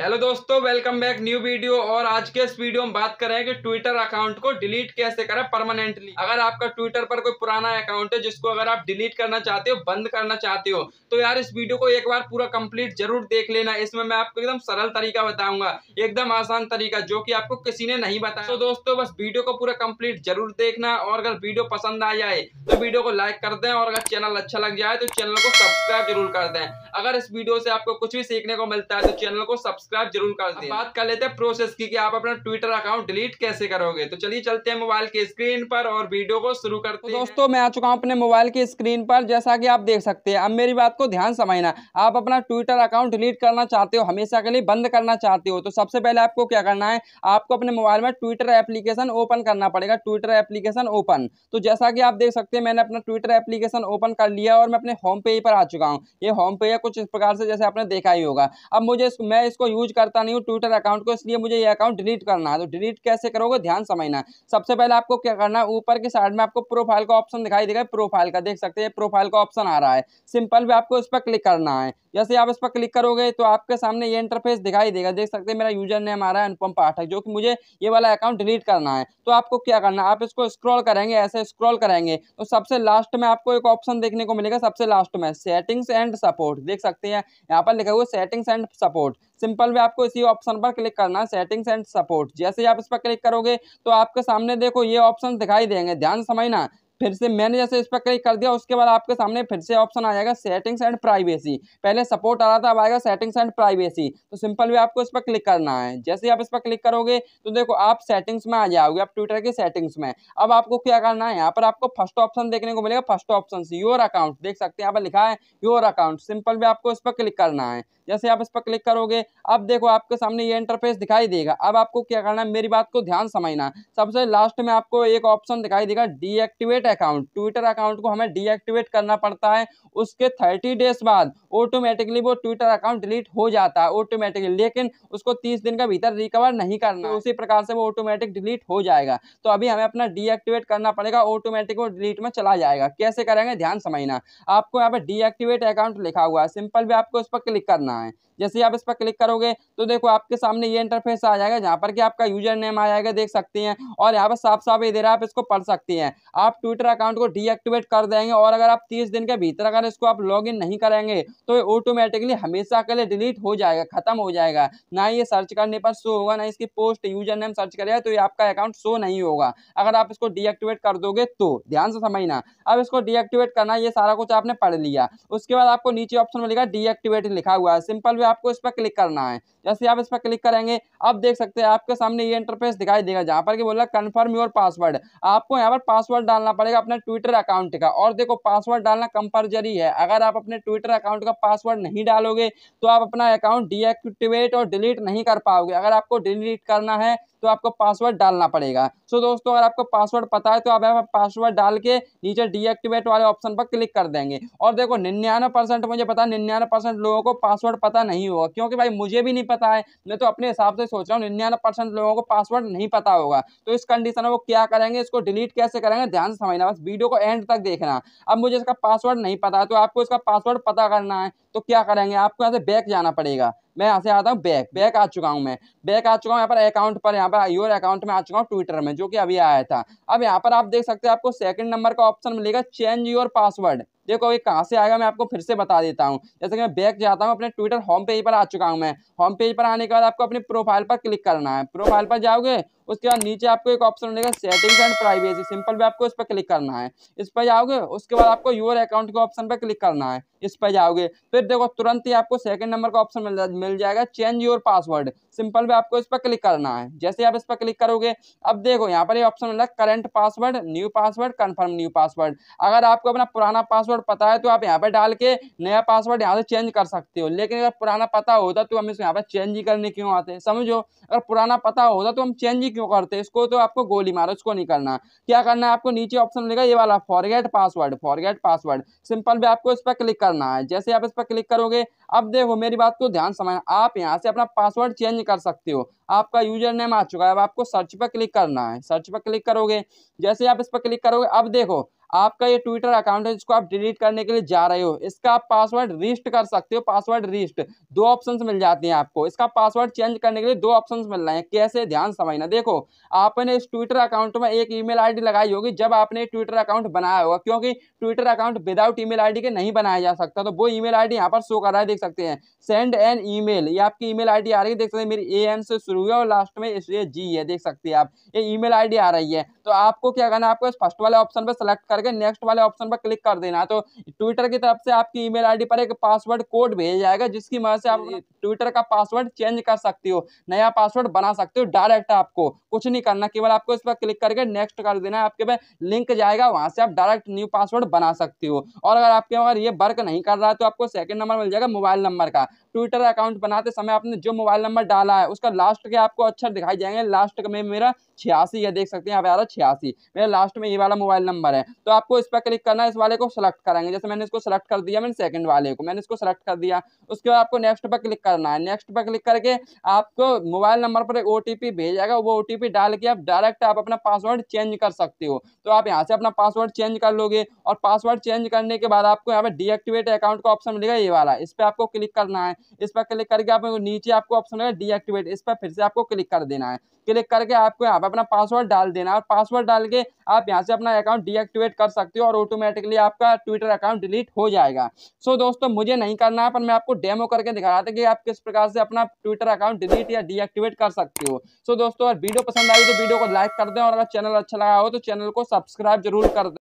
hello दोस्तों welcome back new video और आज के इस वीडियो में बात कि ट्विटर अकाउंट को डिलीट कैसे करें परमानेंटली अगर आपका ट्विटर पर कोई पुराना अकाउंट है जिसको अगर आप डिलीट करना चाहते हो बंद करना चाहते हो तो यार इस वीडियो को एक बार पूरा कंप्लीट जरूर देख लेना इसमें मैं आपको एकदम सरल तरीका बताऊंगा एकदम आसान तरीका जो की आपको किसी ने नहीं बताया तो दोस्तों बस वीडियो को पूरा कम्प्लीट जरूर देखना और अगर वीडियो पसंद आ जाए तो वीडियो को लाइक कर दें और अगर चैनल अच्छा लग जाए तो चैनल को सब्सक्राइब जरूर कर दें अगर इस वीडियो से आपको कुछ भी सीखने को मिलता है तो चैनल को सब्सक्राइब सब्सक्राइब जरूर कर दें बात कर लेते हैं प्रोसेस की कि आप अपना ट्विटर अकाउंट डिलीट कैसे करोगे तो चलिए चलते हैं मोबाइल के स्क्रीन पर और वीडियो को शुरू करते तो हैं तो दोस्तों मैं आ चुका हूँ अपने मोबाइल की स्क्रीन पर जैसा की आप देख सकते हैं अब मेरी बात को ध्यान समझना आप अपना ट्विटर अकाउंट डिलीट करना चाहते हो हमेशा के लिए बंद करना चाहते हो तो सबसे पहले आपको क्या करना है आपको अपने मोबाइल में ट्विटर एप्लीकेशन ओपन करना पड़ेगा ट्विटर एप्लीकेशन ओपन तो जैसा कि आप देख सकते हैं मैंने अपना ट्विटर एप्लीकेशन ओपन कर लिया और मैं अपने होम पेज पर आ चुका हूँ ये होम पेज कुछ इस प्रकार से जैसे आपने देखा ही होगा अब मुझे मैं इसको यूज करता नहीं हूँ ट्विटर अकाउंट को इसलिए मुझे ये अकाउंट डिलीट करना है तो डिलीट कैसे करोगे ध्यान समझना सबसे पहले आपको क्या करना है ऊपर के साइड में आपको प्रोफाइल का ऑप्शन दिखाई देगा प्रोफाइल का देख सकते हैं प्रोफाइल का ऑप्शन आ रहा है सिंपल भी आपको इस पर क्लिक करना है जैसे आप इस पर क्लिक करोगे तो आपके सामने ये इंटरफेस दिखाई देगा देख सकते हैं मेरा यूजर नेम आ रहा है अनुपम पाठक जो कि मुझे ये वाला अकाउंट डिलीट करना है तो आपको क्या करना है आप इसको स्क्रॉल करेंगे ऐसे स्क्रॉल करेंगे तो सबसे लास्ट में आपको एक ऑप्शन देखने को मिलेगा सबसे लास्ट में सेटिंग्स एंड सपोर्ट देख सकते हैं यहाँ पर लिखा हुआ settings and support simple way आपको इसी ऑप्शन पर क्लिक करना है सेटिंग्स एंड सपोर्ट जैसे ही आप इस पर क्लिक करोगे तो आपके सामने देखो ये ऑप्शन दिखाई देंगे ध्यान समझना फिर से मैंने जैसे इस पर क्लिक कर दिया उसके बाद आपके सामने फिर से ऑप्शन आ जाएगा सेटिंग्स एंड प्राइवेसी पहले सपोर्ट आ रहा था अब आएगा सेटिंग्स एंड प्राइवेसी तो सिंपल वे आपको इस पर क्लिक करना है जैसे ही आप इस पर क्लिक करोगे तो देखो आप सेटिंग्स में आ जाओगे आप ट्विटर की सेटिंग्स में अब आपको क्या करना है यहाँ पर आपको फर्स्ट ऑप्शन देखने को मिलेगा फर्स्ट ऑप्शन योर अकाउंट देख सकते हैं यहाँ पर लिखा है योर अकाउंट सिंपल वे आपको इस पर क्लिक करना है जैसे आप इस पर क्लिक करोगे अब देखो आपके सामने ये इंटरफेस दिखाई देगा अब आपको क्या करना है मेरी बात को ध्यान समझना सबसे लास्ट में आपको एक ऑप्शन दिखाई देगा डीएक्टिवेट अकाउंट ट्विटर अकाउंट को हमें डीएक्टिवेट करना पड़ता है उसके थर्टी डेज बाद ऑटोमेटिकली वो ट्विटर अकाउंट डिलीट हो जाता है ऑटोमेटिकली लेकिन उसको तीस दिन का भीतर रिकवर नहीं करना उसी प्रकार से वो ऑटोमेटिक डिलीट हो जाएगा तो अभी हमें अपना डीएक्टिवेट करना पड़ेगा ऑटोमेटिक वो डिलीट में चला जाएगा कैसे करेंगे ध्यान समझना आपको यहाँ पर डीएक्टिवेट अकाउंट लिखा हुआ है सिंपल भी आपको इस पर क्लिक करना करना है जैसे आप इस पर क्लिक करोगे तो देखो आपके सामने ये इंटरफेस आ जाएगा जहाँ पर कि आपका यूजर नेम आ जाएगा देख सकती हैं और यहाँ पर साफ साफ ये दे रहा है आप इसको पढ़ सकती हैं आप ट्विटर अकाउंट को डीएक्टिवेट कर देंगे और अगर आप तीस दिन के भीतर अगर इसको आप लॉग नहीं करेंगे तो ये ऑटोमेटिकली हमेशा के लिए डिलीट हो जाएगा खत्म हो जाएगा ना ये सर्च करने पर शो होगा ना इसकी पोस्ट यूजर नेम सर्च करेगा तो ये आपका अकाउंट शो नहीं होगा अगर आप इसको डीएक्टिवेट कर दोगे तो ध्यान से समझना अब इसको डीएक्टिवेट करना ये सारा कुछ आपने पढ़ लिया उसके बाद आपको नीचे ऑप्शन मिलेगा डीएक्टिवेट लिखा हुआ है सिंपल वे आपको इस पर क्लिक करना है जैसे आप इस पर क्लिक करेंगे अब देख सकते हैं आपके सामने ये इंटरफेस दिखाई देगा जहाँ पर कि बोला कन्फर्म योर पासवर्ड आपको यहाँ पर पासवर्ड डालना पड़ेगा अपने ट्विटर अकाउंट का और देखो पासवर्ड डालना कंपलजरी है अगर आप अपने ट्विटर अकाउंट का पासवर्ड नहीं डालोगे तो आप अपना अकाउंट डीएक्टिवेट और डिलीट नहीं कर पाओगे अगर आपको डिलीट करना है तो आपको पासवर्ड डालना पड़ेगा सो दोस्तों अगर आपको पासवर्ड पता है तो आप यहाँ पर पासवर्ड डाल के नीचे डीएक्टिवेट वाले ऑप्शन पर क्लिक कर देंगे और देखो निन्यानवे परसेंट मुझे पता है निन्यानवे परसेंट लोगों को पासवर्ड पासवर्ड पता नहीं होगा क्योंकि भाई मुझे भी नहीं पता है मैं तो अपने हिसाब से सोच रहा हूँ निन्यानवे परसेंट लोगों को पासवर्ड नहीं पता होगा तो इस कंडीशन में वो क्या करेंगे इसको डिलीट कैसे करेंगे ध्यान से समझना बस वीडियो को एंड तक देखना अब मुझे इसका पासवर्ड नहीं पता है तो आपको इसका पासवर्ड पता करना है तो क्या करेंगे आपको यहाँ से बैक जाना पड़ेगा मैं यहाँ से आता हूँ बैक बैक आ चुका हूँ मैं बैक आ चुका हूँ यहाँ पर अकाउंट पर यहाँ पर योर अकाउंट में आ चुका हूँ ट्विटर में जो कि अभी आया था अब यहाँ पर आप देख सकते हैं आपको सेकंड नंबर का ऑप्शन मिलेगा चेंज योर पासवर्ड देखो ये कहाँ से आएगा मैं आपको फिर से बता देता हूँ जैसे कि मैं बैक जाता हूँ अपने ट्विटर होम पेज पर आ चुका हूँ मैं होम पेज पर आने के बाद आपको अपने प्रोफाइल पर क्लिक करना है प्रोफाइल पर जाओगे उसके बाद नीचे आपको एक ऑप्शन मिलेगा सेटिंग्स एंड प्राइवेसी सिंपल भी आपको इस पर क्लिक करना है इस पर जाओगे उसके बाद आपको योर अकाउंट के ऑप्शन पर क्लिक करना है इस पर जाओगे फिर देखो तुरंत ही आपको सेकंड नंबर का ऑप्शन मिल, मिल जाएगा चेंज योर पासवर्ड सिंपल भी आपको इस पर क्लिक करना है जैसे आप इस पर क्लिक करोगे अब देखो यहाँ पर ये ऑप्शन मिला current password new password confirm new password अगर आपको अपना पुराना पासवर्ड पता है तो आप यहाँ पर डाल के नया पासवर्ड यहाँ से चेंज कर सकते हो लेकिन अगर पुराना पता होता तो हम इसको यहाँ पर चेंज ही करने क्यों आते समझो अगर पुराना पता होता तो हम चेंज ही क्यों करते इसको तो आपको गोली मारो इसको नहीं करना क्या करना है आपको नीचे ऑप्शन मिलेगा ये वाला forget password forget password simple भी आपको इस पर क्लिक करना है जैसे आप इस पर क्लिक करोगे अब देखो मेरी बात को ध्यान समझना आप यहाँ से अपना पासवर्ड चेंज कर सकते हो आपका यूजर नेम आ चुका है अब आपको सर्च पर क्लिक करना है सर्च पर क्लिक करोगे जैसे आप इस पर क्लिक करोगे अब देखो आपका ये ट्विटर अकाउंट है जिसको आप डिलीट करने के लिए जा रहे हो इसका आप पासवर्ड रिस्ट कर सकते हो पासवर्ड रिस्ट दो ऑप्शंस मिल जाते हैं आपको इसका पासवर्ड चेंज करने के लिए दो ऑप्शंस मिल रहे हैं कैसे ध्यान समझना देखो आपने इस ट्विटर अकाउंट में एक ईमेल आईडी लगाई होगी जब आपने ट्विटर अकाउंट बनाया होगा क्योंकि Twitter account without email के नहीं बनाया जा सकता तो वो ई मेल यहाँ पर शो कर रहा है देख सकते हैं सेंड एन ई ये आपकी ई मेल आ रही है देख सकते हैं मेरी ए एम से शुरू है और लास्ट में इसलिए जी है देख सकते हैं आप ये ई मेल आ रही है तो आपको क्या करना है आपको फर्स्ट वाले ऑप्शन पर सेलेक्ट करके नेक्स्ट वाले ऑप्शन पर क्लिक कर देना है तो ट्विटर की तरफ से आपकी ईमेल आईडी पर एक पासवर्ड कोड भेजा जाएगा जिसकी मदद से आप ट्विटर का पासवर्ड चेंज कर सकती हो नया पासवर्ड बना सकते हो डायरेक्ट आपको कुछ नहीं करना केवल आपको इस पर क्लिक करके नेक्स्ट कर देना है आपके पे लिंक जाएगा वहां से आप डायरेक्ट न्यू पासवर्ड बना सकती हो और अगर आपके अगर ये वर्क नहीं कर रहा है तो आपको सेकंड नंबर मिल जाएगा मोबाइल नंबर का ट्विटर अकाउंट बनाते समय आपने जो मोबाइल नंबर डाला है उसका लास्ट के आपको अच्छा दिखाई जाएंगे लास्ट में मेरा छियासी है देख सकते हैं यहाँ पे आ रहा है छियासी मेरा लास्ट में ये वाला मोबाइल नंबर है तो आपको इस पर क्लिक करना है इस वाले को सेलेक्ट कराएंगे जैसे मैंने इसको सेलेक्ट कर दिया मैंने सेकंड वाले को मैंने इसको सेलेक्ट कर दिया उसके बाद आपको नेक्स्ट पर क्लिक करना है नेक्स्ट पर क्लिक करके आपको मोबाइल नंबर पर एक ओ भेजेगा वो ओ डाल के आप डायरेक्ट आप अपना पासवर्ड चेंज कर सकते हो तो आप यहाँ से अपना पासवर्ड चेंज कर लोगे और पासवर्ड चेंज करने के बाद आपको यहाँ पर डीएक्टिवेट अकाउंट का ऑप्शन मिलेगा ये वाला इस पर आपको क्लिक करना है इस पर क्लिक करके आप नीचे आपको ऑप्शन मिलेगा डीएक्टिवेट इस पर फिर से आपको क्लिक कर देना है क्लिक करके आपको यहाँ पर अपना पासवर्ड डाल देना और पासवर्ड डाल के आप यहाँ से अपना अकाउंट डीएक्टिवेट कर सकते हो और ऑटोमेटिकली आपका ट्विटर अकाउंट डिलीट हो जाएगा सो so, दोस्तों मुझे नहीं करना है पर मैं आपको डेमो करके दिखा रहा था कि आप किस प्रकार से अपना ट्विटर अकाउंट डिलीट या डीएक्टिवेट कर सकते हो सो so, दोस्तों अगर वीडियो पसंद आई तो वीडियो को लाइक कर दें और अगर चैनल अच्छा लगा हो तो चैनल को सब्सक्राइब जरूर कर दें